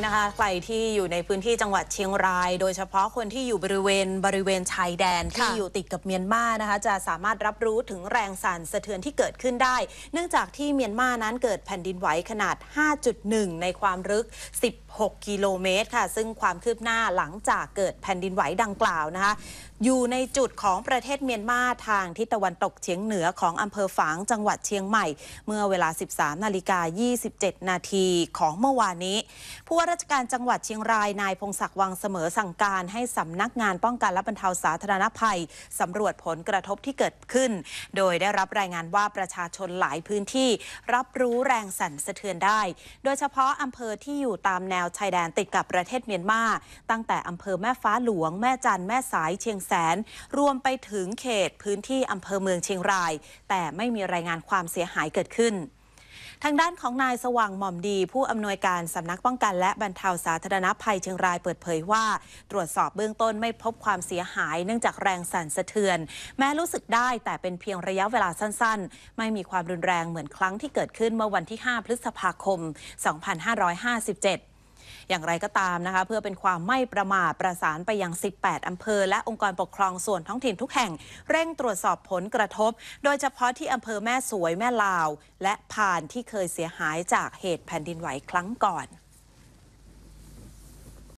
้นะคะใครที่อยู่ในพื้นที่จังหวัดเชียงราย โดยเฉพาะคนที่อยู่บริเวณบริเวณชายแดนที่อยู่ติดกับเมียนมานะคะจะสามารถรับรู้ถึงแรงสั่นสะเทือนที่เกิดขึ้นได้ เนื่องจากที่เมียนมานั้นเกิดแผ่นดินไหวขนาด 5.1 ในความลึก 16 กิโลเมตรค่ะ ซึ่งความคืบหน้าหลังจากเกิดแผ่นดินไหวดังกล่าวนะคะอยู่ในจุดของประเทศเมียนมาทางทิศตะวันตกเฉียงเหนือของอำเภอฝาง จังหวัดเชียงใหม่ เมื่อเวลา 13 นาฬิกา 27 นาทีของเมื่อวานนี้ ผู้ว่าราชการจังหวัดเชียงรายนายพงศักดิ์วังเสมอสั่งการให้สำนักงานป้องกันและบรรเทาสาธารณภัย สำรวจผลกระทบที่เกิดขึ้น โดยได้รับรายงานว่าประชาชนหลายพื้นที่ รับรู้แรงสั่นสะเทือนได้ โดยเฉพาะอำเภอที่อยู่ตามแนวชายแดนติดกับประเทศเมียนมาตั้งแต่อำเภอแม่ฟ้าหลวงแม่จันแม่สายเชียงแสนรวมไปถึงเขตพื้นที่อำเภอเมืองเชียงราย แต่ไม่มีรายงานความเสียหายเกิดขึ้น ทางด้านของนายสว่างหม่อมดีผู้อำนวยการสำนักป้องกัน และบรรเทาสาธารณภัยเชียงรายเปิดเผยว่า ตรวจสอบเบื้องต้นไม่พบความเสียหายเนื่องจากแรงสั่นสะเทือน แม้รู้สึกได้แต่เป็นเพียงระยะเวลาสั้นๆ ไม่มีความรุนแรงเหมือนครั้งที่เกิดขึ้นเมื่อวันที่ 5 พฤษภาคม2557อย่างไรก็ตามนะคะ เพื่อเป็นความไม่ประมาทประสานไปยัง 18 อำเภอและองค์กรปกครองส่วนท้องถิ่นทุกแห่งเร่งตรวจสอบผลกระทบ โดยเฉพาะที่อำเภอแม่สวยแม่ลาว และผ่านที่เคยเสียหายจากเหตุแผ่นดินไหวครั้งก่อน